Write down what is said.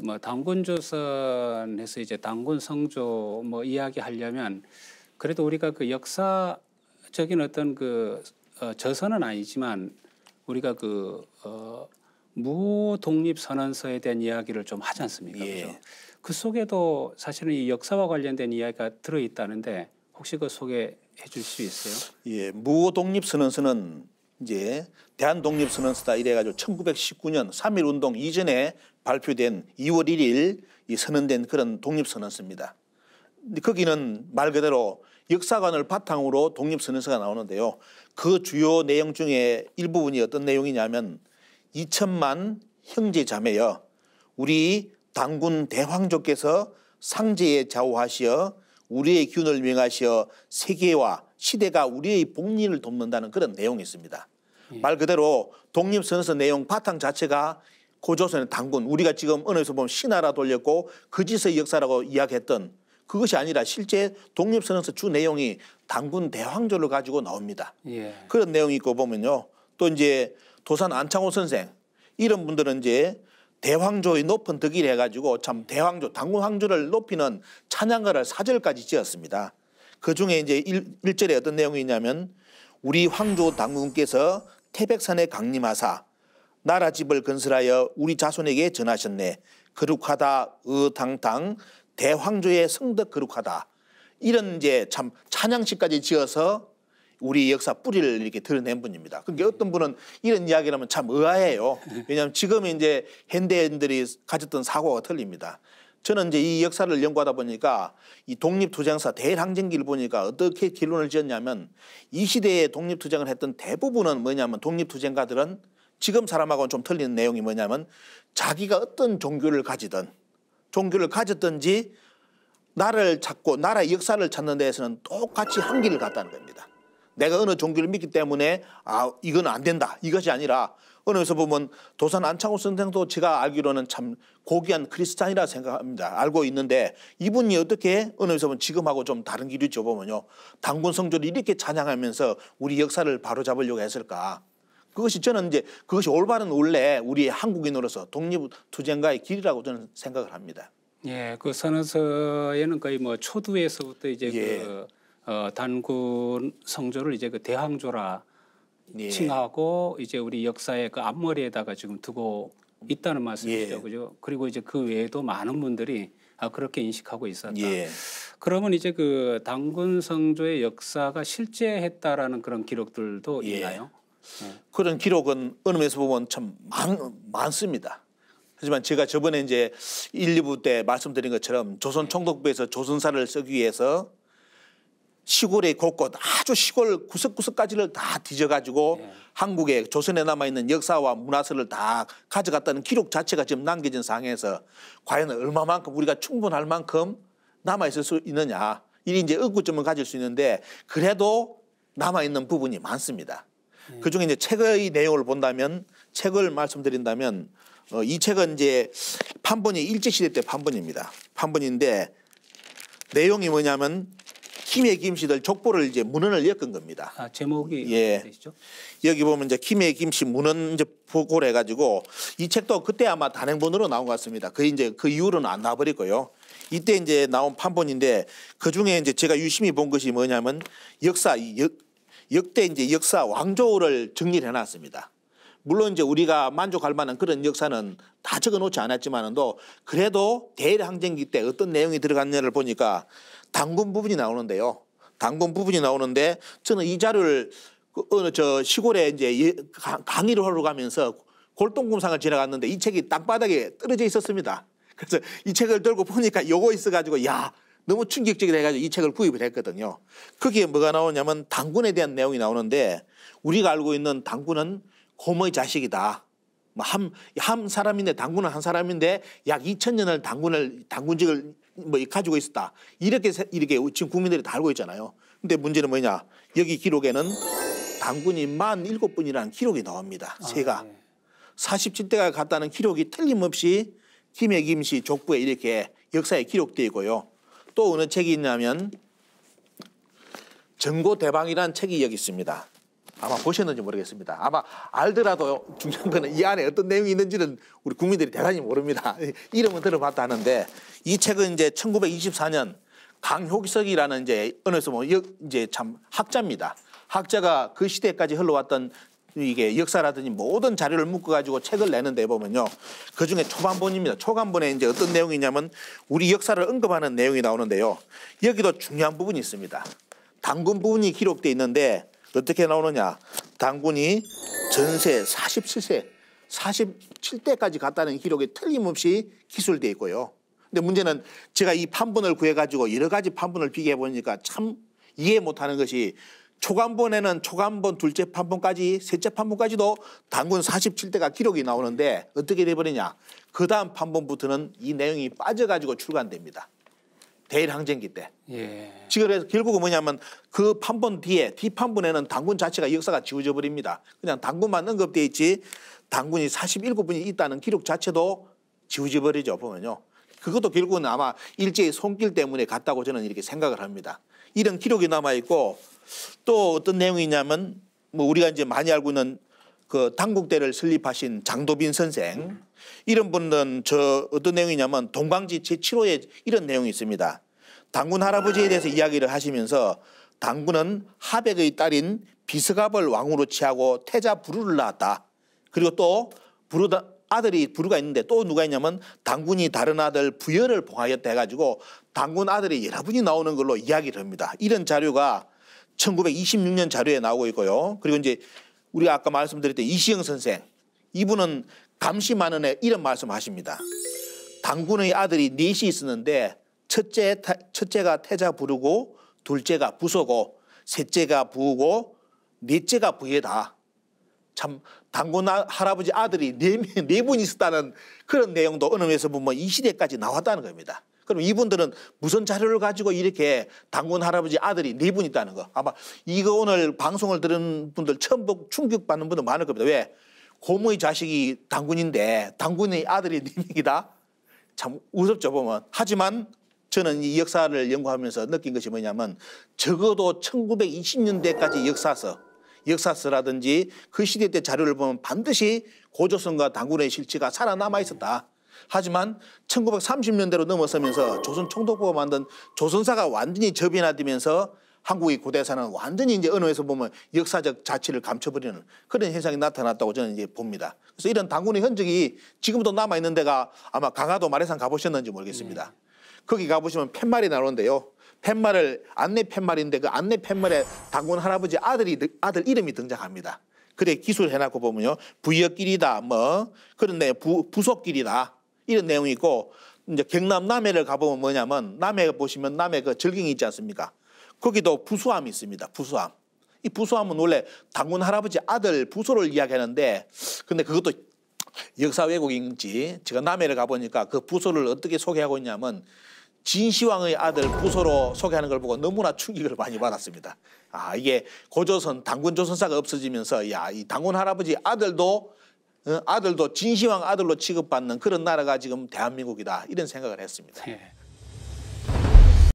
뭐 당군 조선에서 이제 당군 성조 뭐 이야기하려면 그래도 우리가 그 역사적인 어떤 그 어, 저서는 아니지만 우리가 그 어, 무독립 선언서에 대한 이야기를 좀 하지 않습니까? 예. 그 속에도 사실은 이 역사와 관련된 이야기가 들어 있다는데 혹시 그 소개해 줄 수 있어요? 예, 무독립 선언서는 이제 대한 독립 선언서다 이래 가지고 1919년 3일 운동 이전에 발표된 2월 1일 이 선언된 그런 독립선언서입니다. 거기는 말 그대로 역사관을 바탕으로 독립선언서가 나오는데요. 그 주요 내용 중에 일부분이 어떤 내용이냐면 2천만 형제 자매여 우리 당군 대황조께서 상제에 좌우하시어 우리의 균을 명하시어 세계와 시대가 우리의 복리를 돕는다는 그런 내용이 있습니다. 예. 말 그대로 독립선언서 내용 바탕 자체가 고조선의 당군 우리가 지금 언어에서 보면 신하라 돌렸고 거짓의 그 역사라고 이야기했던 그것이 아니라 실제 독립선언서 주 내용이 당군 대황조를 가지고 나옵니다. 예. 그런 내용이 있고 보면요. 또 이제 도산 안창호 선생 이런 분들은 이제 대황조의 높은 덕일 해가지고 참 대황조 당군 황조를 높이는 찬양가를 사절까지 지었습니다. 그 중에 이제 1절에 어떤 내용이 있냐면 우리 황조 당군께서 태백산에 강림하사 나라 집을 건설하여 우리 자손에게 전하셨네. 거룩하다, 의당당, 대황조의 성덕 거룩하다. 이런 이제 참 찬양시까지 지어서 우리 역사 뿌리를 이렇게 드러낸 분입니다. 그러니까 어떤 분은 이런 이야기를 하면 참 의아해요. 왜냐하면 지금 이제 현대인들이 가졌던 사고가 틀립니다. 저는 이제 이 역사를 연구하다 보니까 이 독립투쟁사 대항쟁기를 보니까 어떻게 결론을 지었냐면 이 시대에 독립투쟁을 했던 대부분은 뭐냐면 독립투쟁가들은 지금 사람하고는 좀틀린 내용이 뭐냐면 자기가 어떤 종교를 가지든 종교를 가졌든지 나를 찾고 나라의 역사를 찾는 데에서는 똑같이 한길을 갔다는 겁니다. 내가 어느 종교를 믿기 때문에 아 이건 안 된다 이것이 아니라 어느에서 보면 도산 안창호 선생도 제가 알기로는 참 고귀한 크리스찬이라 생각합니다. 알고 있는데 이분이 어떻게 어느에서 보면 지금하고 좀 다른 길이죠 보면요. 당군 성조를 이렇게 찬양하면서 우리 역사를 바로잡으려고 했을까. 그것이 저는 이제 그것이 올바른 원래 우리 한국인으로서 독립투쟁가의 길이라고 저는 생각을 합니다. 예, 그 선언서에는 거의 뭐 초두에서부터 이제 예. 그 어, 단군 성조를 이제 그 대항조라 예. 칭하고 이제 우리 역사의 그 앞머리에다가 지금 두고 있다는 말씀이죠 예. 그죠? 그리고 이제 그 외에도 많은 분들이 아, 그렇게 인식하고 있었다. 예. 그러면 이제 그 당군 성조의 역사가 실제했다라는 그런 기록들도 예. 있나요? 그런 기록은 어느 면에서 보면 참 많, 많습니다. 하지만 제가 저번에 이제 1, 2부 때 말씀드린 것처럼 조선 총독부에서 조선사를 쓰기 위해서 시골의 곳곳 아주 시골 구석구석까지를 다 뒤져가지고 네. 예. 한국의 조선에 남아있는 역사와 문화서를 다 가져갔다는 기록 자체가 지금 남겨진 상황에서 과연 얼마만큼 우리가 충분할 만큼 남아있을 수 있느냐. 이리 이제 의구점을 가질 수 있는데 그래도 남아있는 부분이 많습니다. 예. 그 중에 이제 책의 내용을 본다면 책을 말씀드린다면 어, 이 책은 이제 판본이 일제시대 때 판본입니다. 판본인데 내용이 뭐냐면 김해 김씨들 족보를 이제 문헌을 엮은 겁니다. 아, 제목이 예. 여기 보면 이제 김해 김씨 문헌 이제 보고를 해가지고 이 책도 그때 아마 단행본으로 나온 것 같습니다. 그 이제 그 이후로는 안 나버리고요. 와 이때 이제 나온 판본인데 그 중에 이제 제가 유심히 본 것이 뭐냐면 역사 역, 역대 이제 역사 왕조를 정리를 해놨습니다. 물론 이제 우리가 만족할 만한 그런 역사는 다 적어놓지 않았지만도 그래도 대일항쟁기 때 어떤 내용이 들어갔냐를 보니까 당군 부분이 나오는데요. 당군 부분이 나오는데 저는 이 자료를 그 어느 저 시골에 이제 예, 강의를 하러 가면서 골동공상을 지나갔는데 이 책이 땅바닥에 떨어져 있었습니다. 그래서 이 책을 들고 보니까 요거 있어가지고 야 너무 충격적이라 해가지고 이 책을 구입을 했거든요. 거기에 뭐가 나오냐면 당군에 대한 내용이 나오는데 우리가 알고 있는 당군은 고모의 자식이다. 한, 뭐 한 사람인데 당군은 한 사람인데 약 2천년을 당군을 당군직을 뭐 가지고 있었다. 이렇게 이렇게 지금 국민들이 다 알고 있잖아요. 근데 문제는 뭐냐? 여기 기록에는 당군이 만 일곱 분이라는 기록이 나옵니다. 제가 아, 네. 47대가 갔다는 기록이 틀림없이 김해 김씨 족부에 이렇게 역사에 기록되어 있고요. 또 어느 책이 있냐면 정고대방이라는 책이 여기 있습니다. 아마 보셨는지 모르겠습니다. 아마 알더라도 중요한 거는 이 안에 어떤 내용이 있는지는 우리 국민들이 대단히 모릅니다. 이름은 들어봤다 하는데 이 책은 이제 1924년 강효석이라는 이제 어느 서 뭐 이제 참 학자입니다. 학자가 그 시대까지 흘러왔던 이게 역사라든지 모든 자료를 묶어가지고 책을 내는데 보면요. 그 중에 초반본입니다. 초간본에 이제 어떤 내용이냐면 우리 역사를 언급하는 내용이 나오는데요. 여기도 중요한 부분이 있습니다. 당군 부분이 기록돼 있는데 어떻게 나오느냐. 당군이 전세 47세, 47대까지 갔다는 기록이 틀림없이 기술돼 있고요. 근데 문제는 제가 이 판본을 구해가지고 여러 가지 판본을 비교해 보니까 참 이해 못하는 것이 초간본에는 초간본 둘째 판본까지 셋째 판본까지도 당군 47대가 기록이 나오는데 어떻게 돼버리냐. 그 다음 판본부터는 이 내용이 빠져가지고 출간됩니다. 대일항쟁기 때. 예. 지금 그래서 결국은 뭐냐면 그 판본 뒤에 뒷판본에는 당군 자체가 역사가 지워져 버립니다. 그냥 당군만 언급돼 있지 당군이 47분이 있다는 기록 자체도 지워져 버리죠 보면요. 그것도 결국은 아마 일제의 손길 때문에 갔다고 저는 이렇게 생각을 합니다. 이런 기록이 남아 있고 또 어떤 내용이냐면 뭐 우리가 이제 많이 알고 있는 그 당국대를 설립하신 장도빈 선생 이런 분은 저 어떤 내용이냐면 동방지 제7호에 이런 내용이 있습니다. 당군 할아버지에 대해서 이야기를 하시면서 당군은 하백의 딸인 비스갑을 왕으로 취하고 태자 부르를 낳았다. 그리고 또 부르다 아들이 부르가 있는데 또 누가 있냐면 당군이 다른 아들 부여를 봉하였다 해가지고 당군 아들이 여러 분이 나오는 걸로 이야기를 합니다. 이런 자료가 1926년 자료에 나오고 있고요. 그리고 이제 우리가 아까 말씀드렸던 이시영 선생 이분은 감시만은 애 이런 말씀하십니다. 당군의 아들이 넷이 있었는데 첫째 첫째가 태자 부르고 둘째가 부서고 셋째가 부고 넷째가 부에다참 당군 아, 할아버지 아들이 네, 네 분이 있었다는 그런 내용도 어느 면에서 보면 이 시대까지 나왔다는 겁니다. 그럼 이분들은 무슨 자료를 가지고 이렇게 당군 할아버지 아들이 네 분 있다는 거. 아마 이거 오늘 방송을 들은 분들 처음 충격받는 분들 많을 겁니다. 왜? 고모의 자식이 당군인데 당군의 아들이 네 명이다? 참 우습죠 보면. 하지만 저는 이 역사를 연구하면서 느낀 것이 뭐냐면 적어도 1920년대까지 역사서 역사서라든지 그 시대 때 자료를 보면 반드시 고조선과 당군의 실체가 살아남아 있었다. 하지만 1930년대로 넘어서면서 조선 총독부가 만든 조선사가 완전히 접변화되면서 한국의 고대사는 완전히 이제 언어에서 보면 역사적 자치를 감춰버리는 그런 현상이 나타났다고 저는 이제 봅니다. 그래서 이런 당군의 흔적이 지금도 남아 있는 데가 아마 강화도 마래산 가보셨는지 모르겠습니다. 음. 거기 가보시면 팻말이 나오는데요. 팻말을 안내 팻말인데 그 안내 팻말에 당군 할아버지 아들이 아들 이름이 등장합니다. 그래 기술해놓고 보면요 부역길이다 뭐 그런데 부, 부속길이다 이런 내용이 있고 이제 경남 남해를 가보면 뭐냐면 남해 보시면 남해 그 절경이 있지 않습니까? 거기도 부수함이 있습니다. 부수함. 이 부수함은 원래 당군 할아버지 아들 부소를 이야기하는데 근데 그것도 역사 왜곡인지 제가 남해를 가보니까 그 부소를 어떻게 소개하고 있냐면 진시황의 아들 부소로 소개하는 걸 보고 너무나 충격을 많이 받았습니다. 아 이게 고조선 당군 조선사가 없어지면서 야이 당군 할아버지 아들도 어, 아들도 진시황 아들로 취급받는 그런 나라가 지금 대한민국이다 이런 생각을 했습니다. 네.